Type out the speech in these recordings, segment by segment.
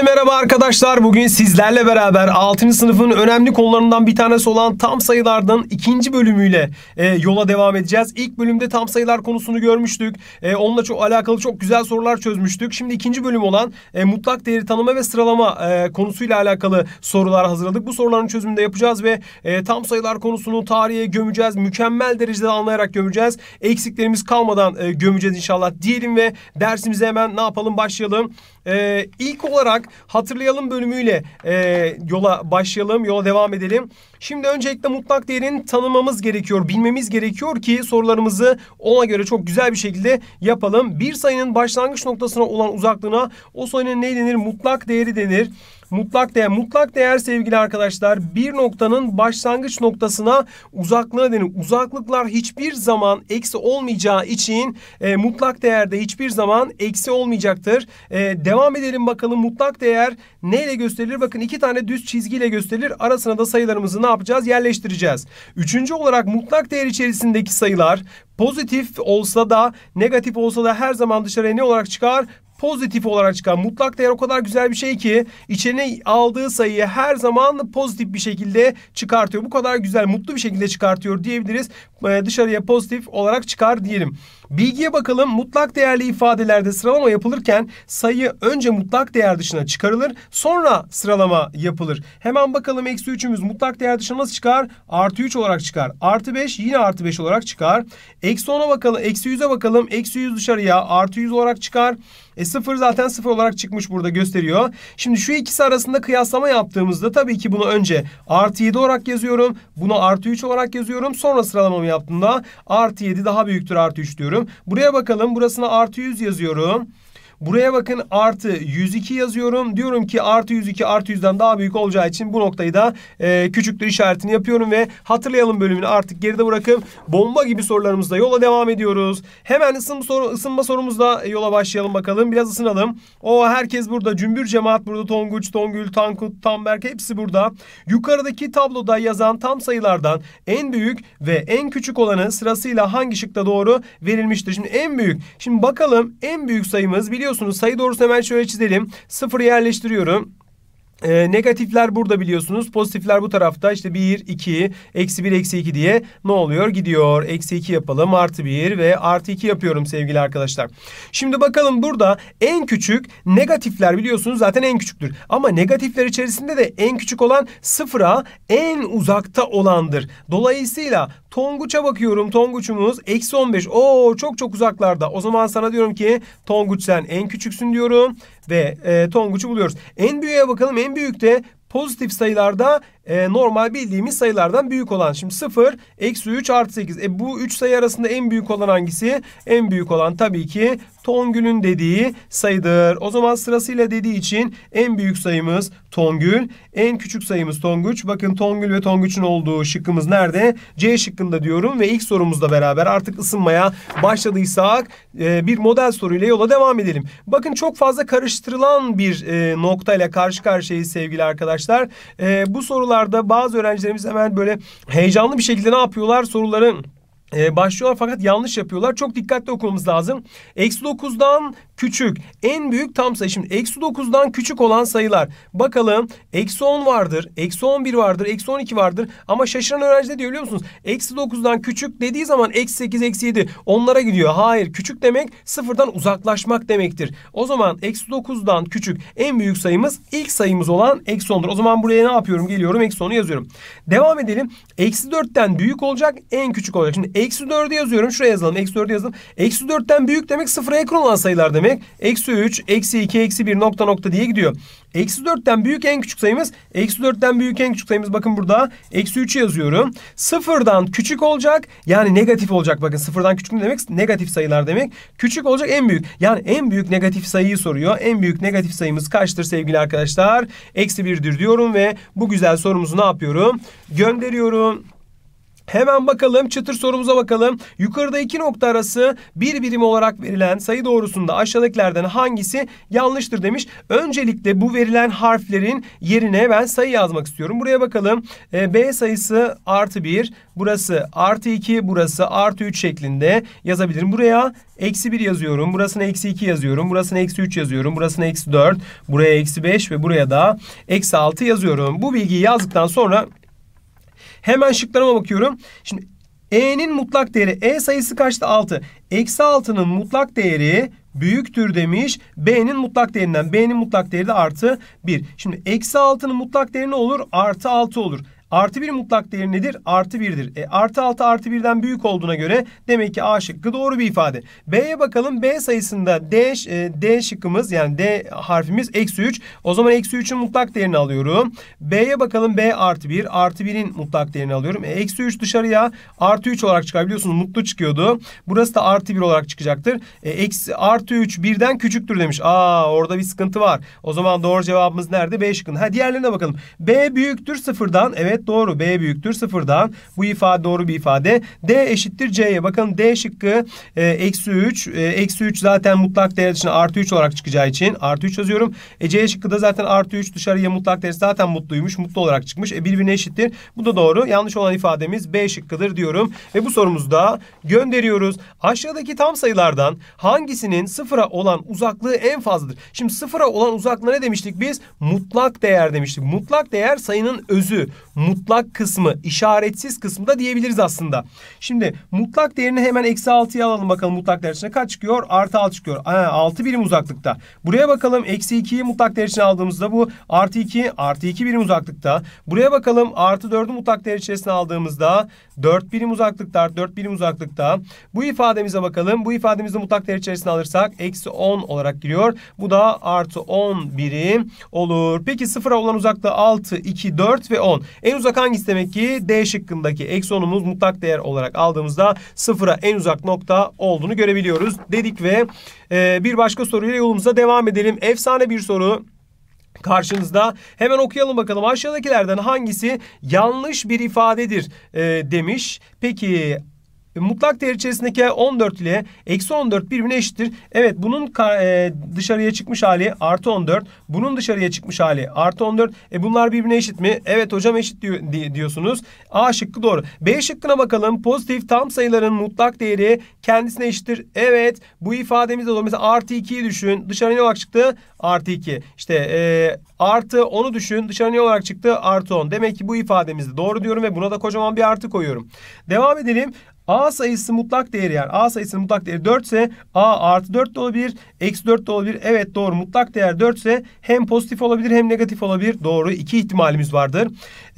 Herkese merhaba arkadaşlar. Bugün sizlerle beraber 6. sınıfın önemli konularından bir tanesi olan tam sayılardan ikinci bölümüyle e, yola devam edeceğiz. İlk bölümde tam sayılar konusunu görmüştük. E, onunla çok alakalı çok güzel sorular çözmüştük. Şimdi ikinci bölüm olan e, mutlak değeri tanıma ve sıralama e, konusuyla alakalı sorular hazırladık. Bu soruların çözümünü de yapacağız ve e, tam sayılar konusunu tarihe gömeceğiz. Mükemmel derecede anlayarak gömeceğiz. Eksiklerimiz kalmadan e, gömeceğiz inşallah diyelim ve dersimize hemen ne yapalım başlayalım. Ee, ilk olarak hatırlayalım bölümüyle e, yola başlayalım, yola devam edelim. Şimdi öncelikle mutlak değerin tanımamız gerekiyor, bilmemiz gerekiyor ki sorularımızı ona göre çok güzel bir şekilde yapalım. Bir sayının başlangıç noktasına olan uzaklığına o sayının ne denir? Mutlak değeri denir. Mutlak değer, mutlak değer sevgili arkadaşlar bir noktanın başlangıç noktasına uzaklığı denir. Uzaklıklar hiçbir zaman eksi olmayacağı için e, mutlak değerde hiçbir zaman eksi olmayacaktır. E, devam edelim bakalım mutlak değer neyle gösterilir? Bakın iki tane düz çizgiyle gösterilir. Arasına da sayılarımızı ne yapacağız? Yerleştireceğiz. Üçüncü olarak mutlak değer içerisindeki sayılar pozitif olsa da negatif olsa da her zaman dışarıya ne olarak çıkar? pozitif olarak çıkan mutlak değer o kadar güzel bir şey ki içine aldığı sayıyı her zaman pozitif bir şekilde çıkartıyor. Bu kadar güzel mutlu bir şekilde çıkartıyor diyebiliriz. Ee, dışarıya pozitif olarak çıkar diyelim. Bilgiye bakalım. Mutlak değerli ifadelerde sıralama yapılırken sayı önce mutlak değer dışına çıkarılır. Sonra sıralama yapılır. Hemen bakalım eksi 3'ümüz mutlak değer dışına nasıl çıkar? Artı 3 olarak çıkar. Artı 5 yine artı 5 olarak çıkar. Eksi 10'a bakalım. Eksi 100'e bakalım. Eksi 100 dışarıya artı 100 olarak çıkar. E 0 zaten 0 olarak çıkmış burada gösteriyor. Şimdi şu ikisi arasında kıyaslama yaptığımızda tabii ki bunu önce artı 7 olarak yazıyorum. Bunu artı 3 olarak yazıyorum. Sonra sıralamamı yaptığımda artı 7 daha büyüktür artı 3 diyorum. Buraya bakalım. Burasına artı 100 yazıyorum. Buraya bakın artı 102 yazıyorum. Diyorum ki artı 102 artı 100'den daha büyük olacağı için bu noktayı da e, küçüktür işaretini yapıyorum ve hatırlayalım bölümünü artık geride bırakıp bomba gibi sorularımızla yola devam ediyoruz. Hemen ısınma, soru, ısınma sorumuzla yola başlayalım bakalım. Biraz ısınalım. O herkes burada. Cümbür cemaat burada. Tonguç, Tongül, Tankut, Tamberk hepsi burada. Yukarıdaki tabloda yazan tam sayılardan en büyük ve en küçük olanı sırasıyla hangi şıkta doğru verilmiştir? Şimdi en büyük. Şimdi bakalım en büyük sayımız biliyorsunuz biliyorsunuz sayı doğrusu hemen şöyle çizelim. sıfır yerleştiriyorum. E, negatifler burada biliyorsunuz. Pozitifler bu tarafta. İşte 1, 2, eksi 1, eksi 2 diye ne oluyor? Gidiyor. Eksi 2 yapalım. Artı 1 ve artı 2 yapıyorum sevgili arkadaşlar. Şimdi bakalım burada en küçük negatifler biliyorsunuz zaten en küçüktür. Ama negatifler içerisinde de en küçük olan sıfıra en uzakta olandır. Dolayısıyla Tonguç'a bakıyorum. Tonguç'umuz eksi 15. Oo çok çok uzaklarda. O zaman sana diyorum ki Tonguç sen en küçüksün diyorum. Ve e, Tonguç'u buluyoruz. En büyüğe bakalım. En büyük de pozitif sayılarda e, normal bildiğimiz sayılardan büyük olan. Şimdi 0, eksi 3, artı 8. E, bu 3 sayı arasında en büyük olan hangisi? En büyük olan tabii ki Tongül'ün dediği sayıdır. O zaman sırasıyla dediği için en büyük sayımız Tongül, en küçük sayımız Tonguç. Bakın Tongül ve Tonguç'un olduğu şıkkımız nerede? C şıkkında diyorum ve ilk sorumuzla beraber artık ısınmaya başladıysak e, bir model soruyla yola devam edelim. Bakın çok fazla karıştırılan bir e, noktayla karşı karşıyayız sevgili arkadaşlar. E, bu sorularda bazı öğrencilerimiz hemen böyle heyecanlı bir şekilde ne yapıyorlar? Soruların ee, başlıyorlar fakat yanlış yapıyorlar. Çok dikkatli okumamız lazım. Eksi 9'dan küçük. En büyük tam sayı. Şimdi eksi 9'dan küçük olan sayılar. Bakalım eksi 10 vardır. Eksi 11 vardır. Eksi 12 vardır. Ama şaşıran öğrenci de diyor biliyor musunuz? Eksi 9'dan küçük dediği zaman eksi 8, eksi 7 onlara gidiyor. Hayır küçük demek sıfırdan uzaklaşmak demektir. O zaman eksi 9'dan küçük en büyük sayımız ilk sayımız olan eksi 10'dur. O zaman buraya ne yapıyorum? Geliyorum eksi 10'u yazıyorum. Devam edelim. Eksi 4'ten büyük olacak en küçük olacak. Şimdi eksi 4'ü yazıyorum. Şuraya yazalım. Eksi 4'ü yazalım. Eksi 4'ten büyük demek sıfıra yakın olan sayılar demek demek eksi 3, eksi 2, eksi 1 nokta nokta diye gidiyor. Eksi 4'ten büyük en küçük sayımız. Eksi 4'ten büyük en küçük sayımız bakın burada. Eksi 3 yazıyorum. Sıfırdan küçük olacak. Yani negatif olacak. Bakın sıfırdan küçük ne demek? Negatif sayılar demek. Küçük olacak en büyük. Yani en büyük negatif sayıyı soruyor. En büyük negatif sayımız kaçtır sevgili arkadaşlar? Eksi 1'dir diyorum ve bu güzel sorumuzu ne yapıyorum? Gönderiyorum. Hemen bakalım çıtır sorumuza bakalım. Yukarıda iki nokta arası bir birim olarak verilen sayı doğrusunda aşağıdakilerden hangisi yanlıştır demiş. Öncelikle bu verilen harflerin yerine ben sayı yazmak istiyorum. Buraya bakalım. E, B sayısı artı bir. Burası artı iki. Burası artı üç şeklinde yazabilirim. Buraya eksi bir yazıyorum. Burasına eksi iki yazıyorum. Burasına eksi üç yazıyorum. Burasına eksi dört. Buraya eksi beş ve buraya da eksi altı yazıyorum. Bu bilgiyi yazdıktan sonra Hemen şıklarıma bakıyorum. Şimdi e'nin mutlak değeri e sayısı kaçtı? 6. Eksi 6'nın mutlak değeri büyüktür demiş. B'nin mutlak değerinden. B'nin mutlak değeri de artı 1. Şimdi eksi 6'nın mutlak değeri ne olur? Artı 6 olur. Artı 1 mutlak değeri nedir? Artı 1'dir. E, artı 6 artı 1'den büyük olduğuna göre demek ki A şıkkı doğru bir ifade. B'ye bakalım. B sayısında D, e, D şıkkımız yani D harfimiz eksi 3. O zaman eksi 3'ün mutlak değerini alıyorum. B'ye bakalım. B artı 1. Artı 1'in mutlak değerini alıyorum. E, eksi 3 dışarıya artı 3 olarak çıkar. mutlu çıkıyordu. Burası da artı 1 olarak çıkacaktır. E, eksi artı 3 birden küçüktür demiş. Aa orada bir sıkıntı var. O zaman doğru cevabımız nerede? B şıkkında. Ha diğerlerine bakalım. B büyüktür sıfırdan. Evet Evet doğru. B büyüktür sıfırdan. Bu ifade doğru bir ifade. D eşittir C'ye. Bakın D şıkkı e, eksi 3. E, eksi 3 zaten mutlak değer dışına artı 3 olarak çıkacağı için artı 3 yazıyorum. E C şıkkı da zaten artı 3 dışarıya mutlak değer zaten mutluymuş. Mutlu olarak çıkmış. E birbirine eşittir. Bu da doğru. Yanlış olan ifademiz B şıkkıdır diyorum. Ve bu sorumuzda gönderiyoruz. Aşağıdaki tam sayılardan hangisinin sıfıra olan uzaklığı en fazladır? Şimdi sıfıra olan uzaklığı ne demiştik biz? Mutlak değer demiştik. Mutlak değer sayının özü mutlak kısmı, işaretsiz kısmı da diyebiliriz aslında. Şimdi mutlak değerini hemen eksi 6'ya alalım bakalım mutlak değer içine kaç çıkıyor? Artı 6 çıkıyor. Ha, 6 birim uzaklıkta. Buraya bakalım eksi 2'yi mutlak değer içine aldığımızda bu artı 2, artı 2 birim uzaklıkta. Buraya bakalım artı 4'ü mutlak değer içerisine aldığımızda 4 birim uzaklıkta, artı 4 birim uzaklıkta. Bu ifademize bakalım. Bu ifademizi mutlak değer içerisine alırsak eksi 10 olarak giriyor. Bu da artı 10 birim olur. Peki sıfıra olan uzaklığı 6, 2, 4 ve 10. En uzak hangisi demek ki? D şıkkındaki eksonumuz mutlak değer olarak aldığımızda sıfıra en uzak nokta olduğunu görebiliyoruz dedik ve e, bir başka soruyla yolumuza devam edelim. Efsane bir soru karşınızda. Hemen okuyalım bakalım aşağıdakilerden hangisi yanlış bir ifadedir e, demiş. Peki e, mutlak değer içerisindeki 14 ile eksi 14 birbirine eşittir. Evet e, bunun dışarıya çıkmış hali artı 14. Bunun dışarıya çıkmış hali artı 14. E bunlar birbirine eşit mi? Evet hocam eşit diyorsunuz. A şıkkı doğru. B şıkkına bakalım. Pozitif tam sayıların mutlak değeri kendisine eşittir. Evet bu ifademiz de doğru. Mesela artı 2'yi düşün. Dışarı ne olarak çıktı? Artı 2. İşte e, artı 10'u düşün. Dışarı ne olarak çıktı? Artı 10. Demek ki bu ifademiz de doğru diyorum ve buna da kocaman bir artı koyuyorum. Devam edelim. A sayısı mutlak değeri yani A sayısının mutlak değeri 4 ise A artı 4 de olabilir. Eksi 4 de olabilir. Evet doğru mutlak değer 4 ise hem pozitif olabilir hem negatif olabilir. Doğru iki ihtimalimiz vardır.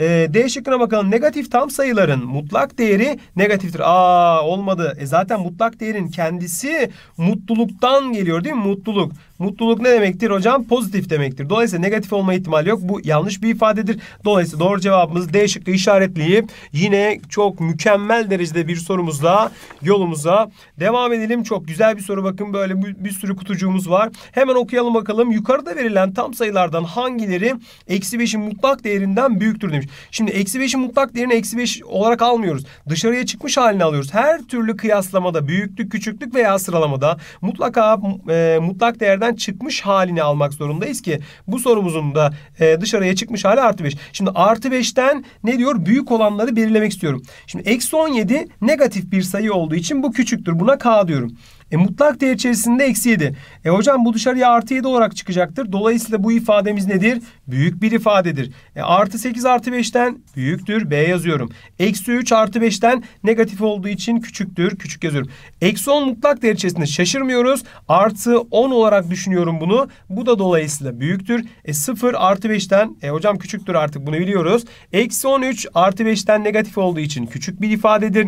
E, D şıkkına bakalım. Negatif tam sayıların mutlak değeri negatiftir. Aa olmadı. E, zaten mutlak değerin kendisi mutluluktan geliyor değil mi? Mutluluk. Mutluluk ne demektir hocam? Pozitif demektir. Dolayısıyla negatif olma ihtimali yok. Bu yanlış bir ifadedir. Dolayısıyla doğru cevabımız D şıkkı işaretleyip yine çok mükemmel derecede bir sorumuzla yolumuza devam edelim. Çok güzel bir soru bakın böyle bir, bir sürü kutucuğumuz var. Hemen okuyalım bakalım. Yukarıda verilen tam sayılardan hangileri eksi 5'in mutlak değerinden büyüktür demiş demiş. Şimdi eksi 5'in mutlak değerini eksi beş olarak almıyoruz. Dışarıya çıkmış halini alıyoruz. Her türlü kıyaslamada büyüklük, küçüklük veya sıralamada mutlaka e, mutlak değerden çıkmış halini almak zorundayız ki bu sorumuzun da e, dışarıya çıkmış hali artı beş. Şimdi artı beşten ne diyor? Büyük olanları belirlemek istiyorum. Şimdi eksi on yedi negatif bir sayı olduğu için bu küçüktür. Buna k diyorum. E mutlak değer içerisinde eksi 7. E hocam bu dışarıya artı 7 olarak çıkacaktır. Dolayısıyla bu ifademiz nedir? Büyük bir ifadedir. E artı 8 artı 5'ten büyüktür. B yazıyorum. Eksi 3 artı 5'ten negatif olduğu için küçüktür. Küçük yazıyorum. Eksi 10 mutlak değer içerisinde şaşırmıyoruz. Artı 10 olarak düşünüyorum bunu. Bu da dolayısıyla büyüktür. E 0 artı 5'ten e hocam küçüktür artık bunu biliyoruz. Eksi 13 artı 5'ten negatif olduğu için küçük bir ifadedir.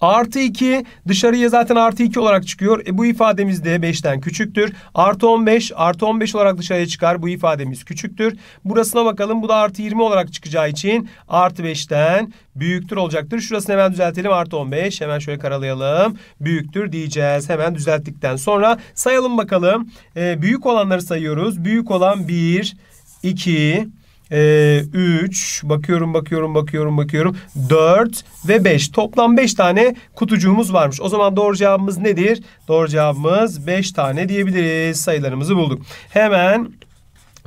Artı 2 dışarıya zaten artı 2 olarak çıkıyor. E, bu ifademiz de 5'ten küçüktür. Artı 15 artı 15 olarak dışarıya çıkar. Bu ifademiz küçüktür. Burasına bakalım. Bu da artı 20 olarak çıkacağı için artı 5'ten büyüktür olacaktır. Şurasını hemen düzeltelim. Artı 15. Hemen şöyle karalayalım. Büyüktür diyeceğiz. Hemen düzelttikten sonra sayalım bakalım. E, büyük olanları sayıyoruz. Büyük olan 1, 2, e, bakıyorum bakıyorum bakıyorum bakıyorum 4 ve 5. Toplam 5 tane kutucuğumuz varmış. O zaman doğru cevabımız nedir? Doğru cevabımız 5 tane diyebiliriz. Sayılarımızı bulduk. Hemen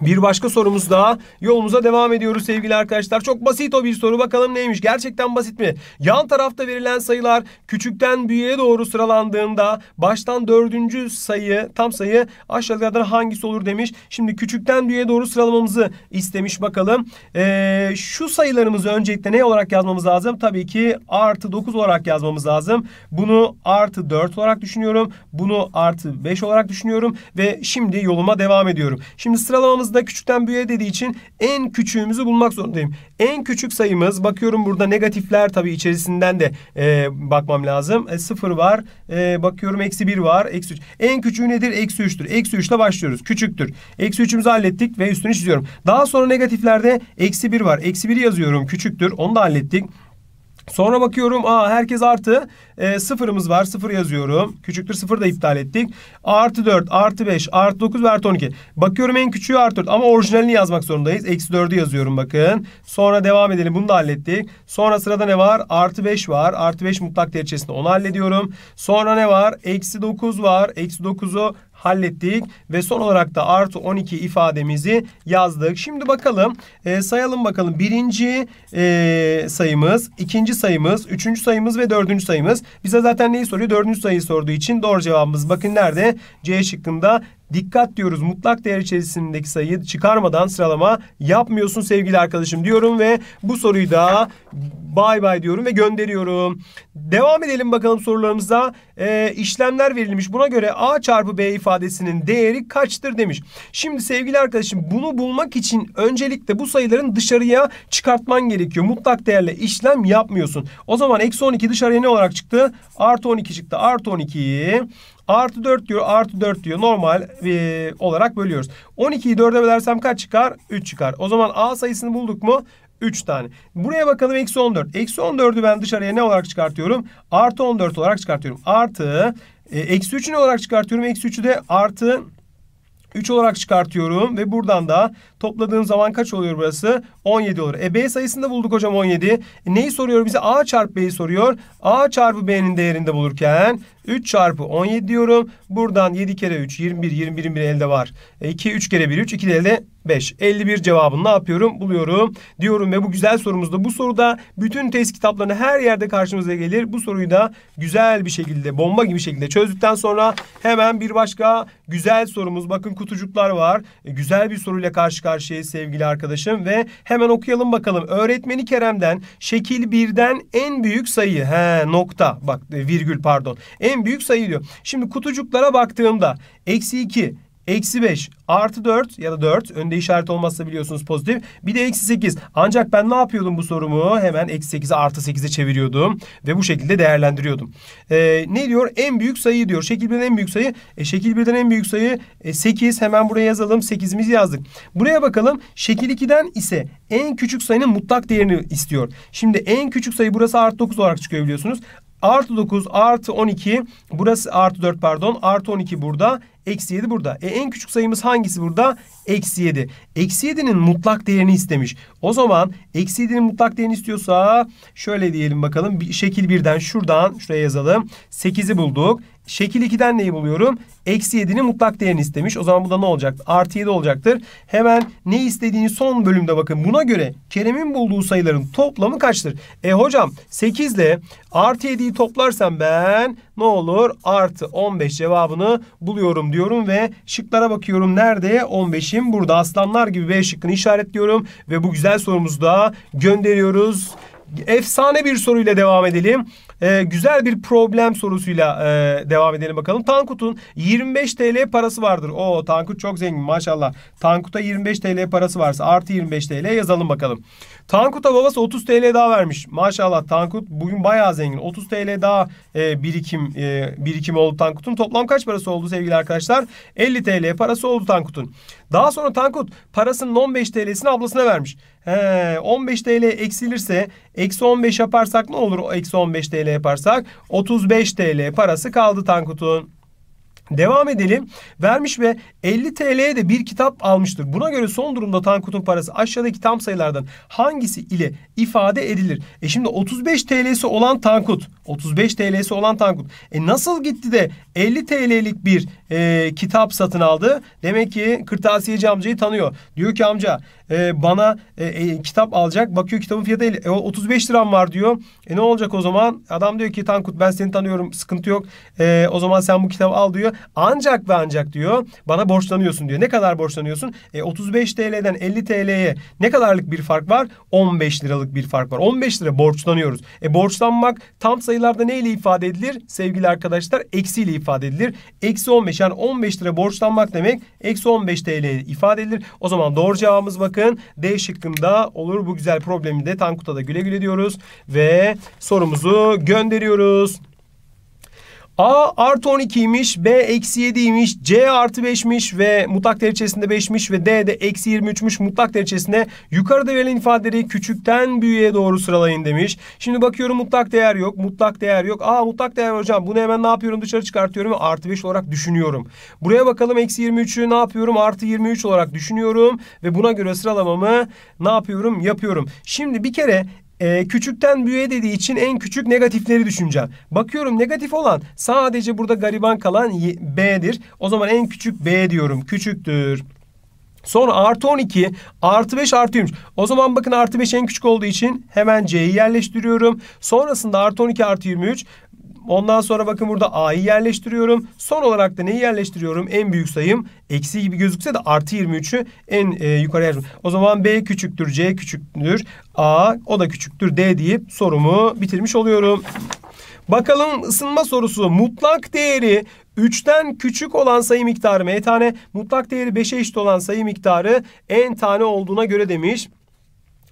bir başka sorumuz daha. Yolumuza devam ediyoruz sevgili arkadaşlar. Çok basit o bir soru. Bakalım neymiş? Gerçekten basit mi? Yan tarafta verilen sayılar küçükten büyüğe doğru sıralandığında baştan dördüncü sayı, tam sayı aşağıdakilerden hangisi olur demiş. Şimdi küçükten büyüğe doğru sıralamamızı istemiş bakalım. Ee, şu sayılarımızı öncelikle ne olarak yazmamız lazım? Tabii ki artı 9 olarak yazmamız lazım. Bunu artı 4 olarak düşünüyorum. Bunu artı 5 olarak düşünüyorum. Ve şimdi yoluma devam ediyorum. Şimdi sıralamamız da küçükten büyüğe dediği için en küçüğümüzü bulmak zorundayım. En küçük sayımız bakıyorum burada negatifler tabii içerisinden de e, bakmam lazım. E, sıfır var. E, bakıyorum eksi bir var. Eksi üç. En küçüğü nedir? Eksi üçtür. Eksi üçle başlıyoruz. Küçüktür. Eksi üçümüzü hallettik ve üstünü çiziyorum. Daha sonra negatiflerde eksi bir var. Eksi biri yazıyorum. Küçüktür. Onu da hallettik. Sonra bakıyorum aa herkes artı e, sıfırımız var sıfır yazıyorum. Küçüktür sıfır da iptal ettik. Artı 4 artı 5 artı 9 ve artı 12. Bakıyorum en küçüğü artı 4 ama orijinalini yazmak zorundayız. Eksi 4'ü yazıyorum bakın. Sonra devam edelim bunu da hallettik. Sonra sırada ne var? Artı 5 var. Artı 5 mutlak derecesinde onu hallediyorum. Sonra ne var? Eksi 9 var. Eksi 9'u hallettik ve son olarak da artı 12 ifademizi yazdık. Şimdi bakalım e, sayalım bakalım birinci e, sayımız, ikinci sayımız, üçüncü sayımız ve dördüncü sayımız. Bize zaten neyi soruyor? Dördüncü sayıyı sorduğu için doğru cevabımız bakın nerede? C şıkkında dikkat diyoruz mutlak değer içerisindeki sayıyı çıkarmadan sıralama yapmıyorsun sevgili arkadaşım diyorum ve bu soruyu da bay bay diyorum ve gönderiyorum. Devam edelim bakalım sorularımıza. Ee, işlemler verilmiş. Buna göre A çarpı B ifadesinin değeri kaçtır demiş. Şimdi sevgili arkadaşım bunu bulmak için öncelikle bu sayıların dışarıya çıkartman gerekiyor. Mutlak değerle işlem yapmıyorsun. O zaman eksi 12 dışarıya ne olarak çıktı? Artı 12 çıktı. Artı 12'yi Artı 4 diyor, artı 4 diyor. Normal e, olarak bölüyoruz. 12'yi 4'e bölersem kaç çıkar? 3 çıkar. O zaman A sayısını bulduk mu? 3 tane. Buraya bakalım eksi 14. Eksi 14'ü ben dışarıya ne olarak çıkartıyorum? Artı 14 olarak çıkartıyorum. Artı e, eksi 3'ü ne olarak çıkartıyorum? Eksi 3'ü de artı 3 olarak çıkartıyorum ve buradan da topladığım zaman kaç oluyor burası? 17 olur. E B sayısını da bulduk hocam 17. E, neyi soruyor bize? A çarpı B'yi soruyor. A çarpı B'nin değerinde bulurken 3 çarpı 17 diyorum. Buradan 7 kere 3 21. 21, 21 elde var. 2 e, 3 kere 1 3 2 de elde 5. 51 cevabını ne yapıyorum? Buluyorum diyorum ve bu güzel sorumuzda bu soruda bütün test kitaplarını her yerde karşımıza gelir. Bu soruyu da güzel bir şekilde bomba gibi şekilde çözdükten sonra hemen bir başka güzel sorumuz. Bakın kutucuklar var. E, güzel bir soruyla karşı karşıyayız sevgili arkadaşım ve hemen okuyalım bakalım. Öğretmeni Kerem'den şekil birden en büyük sayı. He nokta. Bak e, virgül pardon. En en büyük sayı diyor. Şimdi kutucuklara baktığımda eksi 2, Eksi 5 artı 4 ya da 4 önde işaret olmazsa biliyorsunuz pozitif. Bir de eksi 8 ancak ben ne yapıyordum bu sorumu hemen eksi 8'e artı 8'e çeviriyordum ve bu şekilde değerlendiriyordum. Ee, ne diyor en büyük sayı diyor şekil 1'den en büyük sayı e, şekil 1'den en büyük sayı e, 8 hemen buraya yazalım 8'imizi yazdık. Buraya bakalım şekil 2'den ise en küçük sayının mutlak değerini istiyor. Şimdi en küçük sayı burası artı 9 olarak çıkıyor biliyorsunuz. Artı 9 artı 12 burası artı 4 pardon artı 12 burada eksi 7 burada. E en küçük sayımız hangisi burada? Eksi 7. Eksi 7'nin mutlak değerini istemiş. O zaman eksi 7'nin mutlak değerini istiyorsa şöyle diyelim bakalım. Bir, şekil birden şuradan şuraya yazalım. 8'i bulduk. Şekil 2'den neyi buluyorum? Eksi 7'nin mutlak değerini istemiş. O zaman bu da ne olacak? Artı 7 olacaktır. Hemen ne istediğini son bölümde bakın. Buna göre Kerem'in bulduğu sayıların toplamı kaçtır? E hocam 8 ile artı 7'yi toplarsam ben ne olur? Artı 15 cevabını buluyorum diyorum ve şıklara bakıyorum. Nerede? 15'im burada. Aslanlar gibi B şıkkını işaretliyorum. Ve bu güzel sorumuzu da gönderiyoruz. Efsane bir soruyla devam edelim e, güzel bir problem sorusuyla e, devam edelim bakalım. Tankut'un 25 TL parası vardır. O Tankut çok zengin maşallah. Tankut'a 25 TL parası varsa artı 25 TL yazalım bakalım. Tankut'a babası 30 TL daha vermiş. Maşallah Tankut bugün bayağı zengin. 30 TL daha e, birikim e, birikim oldu Tankut'un. Toplam kaç parası oldu sevgili arkadaşlar? 50 TL parası oldu Tankut'un. Daha sonra Tankut parasının 15 TL'sini ablasına vermiş. He, 15 TL eksilirse eksi 15 yaparsak ne olur? Eksi 15 TL yaparsak 35 TL parası kaldı Tankut'un. Devam edelim. Vermiş ve 50 TL'ye de bir kitap almıştır. Buna göre son durumda Tankut'un parası aşağıdaki tam sayılardan hangisi ile ifade edilir? E şimdi 35 TL'si olan Tankut. 35 TL'si olan Tankut. E nasıl gitti de 50 TL'lik bir e, kitap satın aldı? Demek ki kırtasiyeci amcayı tanıyor. Diyor ki amca e, bana e, e, kitap alacak. Bakıyor kitabın fiyatı 50, e, 35 liram var diyor. E ne olacak o zaman? Adam diyor ki Tankut ben seni tanıyorum sıkıntı yok. E, o zaman sen bu kitabı al diyor. Ancak ve ancak diyor bana borçlanıyorsun diyor. Ne kadar borçlanıyorsun? E, 35 TL'den 50 TL'ye ne kadarlık bir fark var? 15 liralık bir fark var. 15 lira borçlanıyoruz. E borçlanmak tam sayılarda neyle ifade edilir? Sevgili arkadaşlar eksiyle ifade edilir. Eksi 15 yani 15 lira borçlanmak demek eksi 15 TL ifade edilir. O zaman doğru cevabımız bakın bakın D şıkkında olur. Bu güzel problemi de Tankut'a da güle güle diyoruz ve sorumuzu gönderiyoruz. A artı 12'ymiş, B eksi 7'ymiş, C artı 5'miş ve mutlak derecesinde 5'miş ve D de eksi 23'müş mutlak derecesinde. Yukarıda verilen ifadeleri küçükten büyüğe doğru sıralayın demiş. Şimdi bakıyorum mutlak değer yok, mutlak değer yok. Aa mutlak değer hocam bunu hemen ne yapıyorum dışarı çıkartıyorum ve artı 5 olarak düşünüyorum. Buraya bakalım eksi 23'ü ne yapıyorum artı 23 olarak düşünüyorum ve buna göre sıralamamı ne yapıyorum yapıyorum. Şimdi bir kere e, küçükten büyüğe dediği için en küçük negatifleri düşüneceğim. Bakıyorum negatif olan sadece burada gariban kalan B'dir. O zaman en küçük B diyorum. Küçüktür. Sonra artı 12, artı 5 artı 23. O zaman bakın artı 5 en küçük olduğu için hemen C'yi yerleştiriyorum. Sonrasında artı 12 artı 23 Ondan sonra bakın burada a'yı yerleştiriyorum. Son olarak da neyi yerleştiriyorum? En büyük sayım eksi gibi gözükse de artı 23'ü en e, yukarıya yerleştiriyorum. O zaman b küçüktür, c küçüktür, a o da küçüktür, d deyip sorumu bitirmiş oluyorum. Bakalım ısınma sorusu mutlak değeri 3'ten küçük olan sayı miktarı m tane, mutlak değeri 5'e eşit olan sayı miktarı n tane olduğuna göre demiş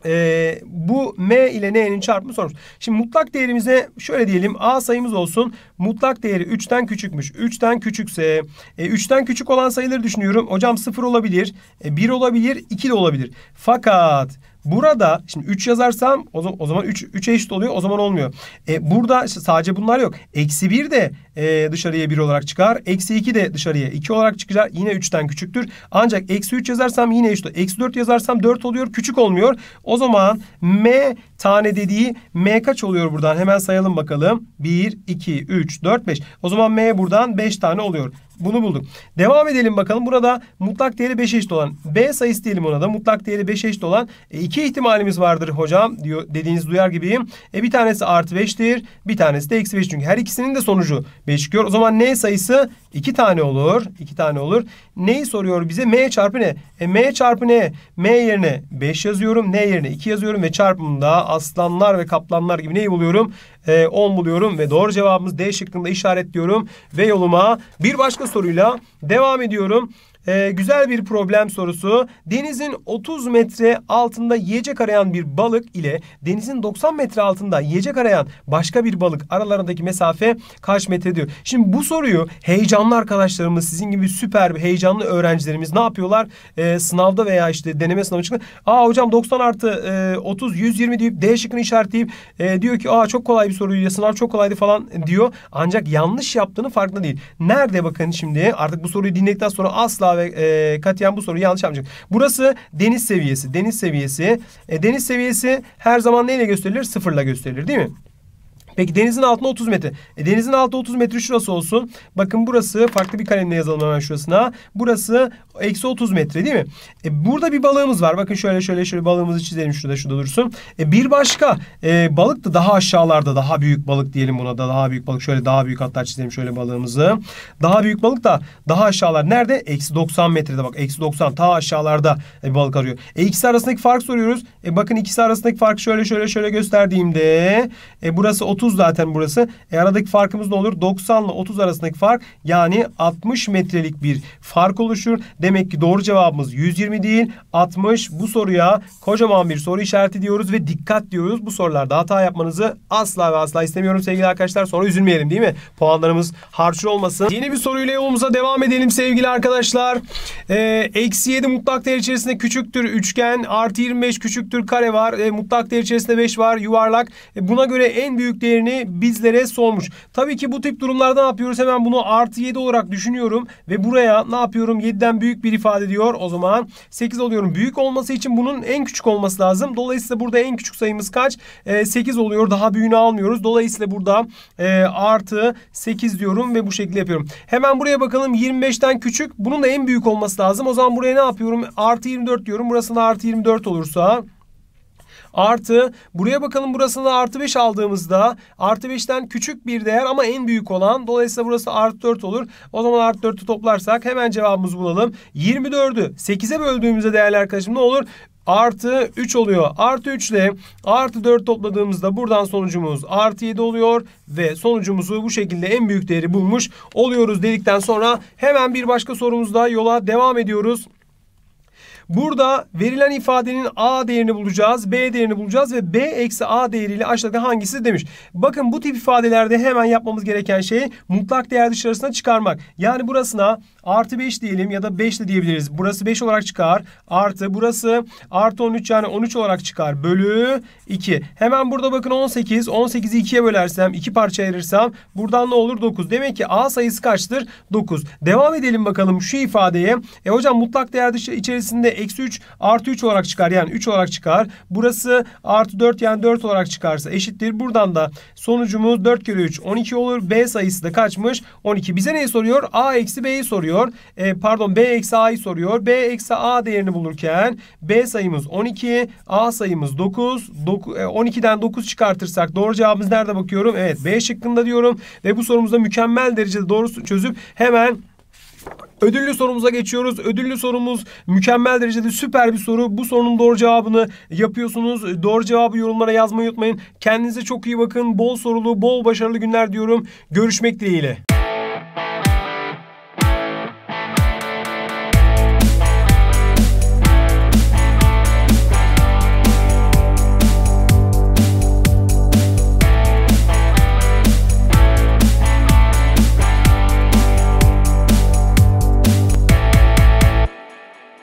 e, bu m ile n'nin çarpımı sormuş. Şimdi mutlak değerimize şöyle diyelim a sayımız olsun. Mutlak değeri 3'ten küçükmüş. 3'ten küçükse e, 3'ten küçük olan sayıları düşünüyorum. Hocam 0 olabilir, e, 1 olabilir, 2 de olabilir. Fakat Burada şimdi 3 yazarsam o zaman, o zaman 3, 3'e eşit oluyor o zaman olmuyor. E, burada sadece bunlar yok. Eksi 1 de e, dışarıya 1 olarak çıkar. Eksi 2 de dışarıya 2 olarak çıkacak. Yine 3'ten küçüktür. Ancak eksi 3 yazarsam yine eşit Eksi 4 yazarsam 4 oluyor. Küçük olmuyor. O zaman m tane dediği m kaç oluyor buradan? Hemen sayalım bakalım. 1, 2, 3, 4, 5. O zaman m buradan 5 tane oluyor. Bunu bulduk. Devam edelim bakalım. Burada mutlak değeri 5 eşit olan B sayısı diyelim ona da. Mutlak değeri 5 eşit olan e, iki ihtimalimiz vardır hocam diyor dediğiniz duyar gibiyim. E, bir tanesi artı 5'tir. Bir tanesi de eksi 5. Çünkü her ikisinin de sonucu 5 çıkıyor. O zaman N sayısı 2 tane olur. 2 tane olur neyi soruyor bize? M çarpı ne? E, M çarpı ne? M yerine 5 yazıyorum. N yerine 2 yazıyorum ve çarpımında aslanlar ve kaplanlar gibi neyi buluyorum? E, 10 buluyorum ve doğru cevabımız D şıkkında işaretliyorum. Ve yoluma bir başka soruyla devam ediyorum. Ee, güzel bir problem sorusu. Denizin 30 metre altında yiyecek arayan bir balık ile denizin 90 metre altında yiyecek arayan başka bir balık aralarındaki mesafe kaç metre diyor. Şimdi bu soruyu heyecanlı arkadaşlarımız sizin gibi süper heyecanlı öğrencilerimiz ne yapıyorlar? Ee, sınavda veya işte deneme sınavı çıkıyor. Aa hocam 90 artı e, 30 120 deyip D şıkkını işaretleyip e, diyor ki aa çok kolay bir soruyu ya sınav çok kolaydı falan diyor. Ancak yanlış yaptığını farkında değil. Nerede bakın şimdi artık bu soruyu dinledikten sonra asla asla ve e, katiyen bu soruyu yanlış yapmayacak. Burası deniz seviyesi. Deniz seviyesi. E, deniz seviyesi her zaman neyle gösterilir? Sıfırla gösterilir değil mi? Peki denizin altına 30 metre. E, denizin altı 30 metre şurası olsun. Bakın burası farklı bir kalemle yazalım hemen şurasına. Burası eksi 30 metre değil mi? E, burada bir balığımız var. Bakın şöyle şöyle şöyle balığımızı çizelim şurada şurada dursun. E, bir başka e, balık da daha aşağılarda daha büyük balık diyelim buna da daha büyük balık. Şöyle daha büyük hatta çizelim şöyle balığımızı. Daha büyük balık da daha aşağılar. Nerede? Eksi 90 metrede bak. Eksi 90 daha aşağılarda bir e, balık arıyor. E, ikisi arasındaki fark soruyoruz. E, bakın ikisi arasındaki fark şöyle şöyle şöyle gösterdiğimde e, burası 30 30 zaten burası. E aradaki farkımız ne olur? 90 ile 30 arasındaki fark yani 60 metrelik bir fark oluşur. Demek ki doğru cevabımız 120 değil 60. Bu soruya kocaman bir soru işareti diyoruz ve dikkat diyoruz. Bu sorularda hata yapmanızı asla ve asla istemiyorum sevgili arkadaşlar. Sonra üzülmeyelim değil mi? Puanlarımız harçır olmasın. Yeni bir soruyla yolumuza devam edelim sevgili arkadaşlar. E, eksi 7 mutlak değer içerisinde küçüktür üçgen. Artı 25 küçüktür kare var. E, mutlak değer içerisinde 5 var. Yuvarlak. E, buna göre en büyük değer fikirlerini bizlere sormuş. Tabii ki bu tip durumlarda ne yapıyoruz? Hemen bunu artı 7 olarak düşünüyorum ve buraya ne yapıyorum? 7'den büyük bir ifade diyor. O zaman 8 oluyorum. Büyük olması için bunun en küçük olması lazım. Dolayısıyla burada en küçük sayımız kaç? E, ee, 8 oluyor. Daha büyüğünü almıyoruz. Dolayısıyla burada e, artı 8 diyorum ve bu şekilde yapıyorum. Hemen buraya bakalım. 25'ten küçük. Bunun da en büyük olması lazım. O zaman buraya ne yapıyorum? Artı 24 diyorum. Burasında artı 24 olursa Artı buraya bakalım burasında artı 5 aldığımızda artı 5'ten küçük bir değer ama en büyük olan. Dolayısıyla burası artı 4 olur. O zaman artı 4'ü toplarsak hemen cevabımızı bulalım. 24'ü 8'e böldüğümüzde değerli arkadaşım ne olur? artı 3 oluyor. Artı 3 ile artı 4 topladığımızda buradan sonucumuz artı 7 oluyor ve sonucumuzu bu şekilde en büyük değeri bulmuş oluyoruz dedikten sonra hemen bir başka sorumuzda yola devam ediyoruz. Burada verilen ifadenin A değerini bulacağız, B değerini bulacağız ve B eksi A değeriyle aşağıda hangisi demiş. Bakın bu tip ifadelerde hemen yapmamız gereken şey mutlak değer dışarısına çıkarmak. Yani burasına artı 5 diyelim ya da 5 de diyebiliriz. Burası 5 olarak çıkar. Artı burası artı 13 yani 13 olarak çıkar. Bölü 2. Hemen burada bakın 18. 18'i 2'ye bölersem 2 parça ayırırsam buradan ne olur? 9. Demek ki A sayısı kaçtır? 9. Devam edelim bakalım şu ifadeye. E hocam mutlak değer dışı içerisinde eksi 3 artı 3 olarak çıkar. Yani 3 olarak çıkar. Burası artı 4 yani 4 olarak çıkarsa eşittir. Buradan da sonucumuz 4 kere 3 12 olur. B sayısı da kaçmış? 12. Bize neyi soruyor? A eksi B'yi soruyor. E, pardon B eksi A'yı soruyor. B eksi A değerini bulurken B sayımız 12. A sayımız 9. 9 e, 12'den 9 çıkartırsak doğru cevabımız nerede bakıyorum? Evet B şıkkında diyorum. Ve bu sorumuzda mükemmel derecede doğrusu çözüp hemen Ödüllü sorumuza geçiyoruz. Ödüllü sorumuz mükemmel derecede süper bir soru. Bu sorunun doğru cevabını yapıyorsunuz. Doğru cevabı yorumlara yazmayı unutmayın. Kendinize çok iyi bakın. Bol sorulu, bol başarılı günler diyorum. Görüşmek dileğiyle.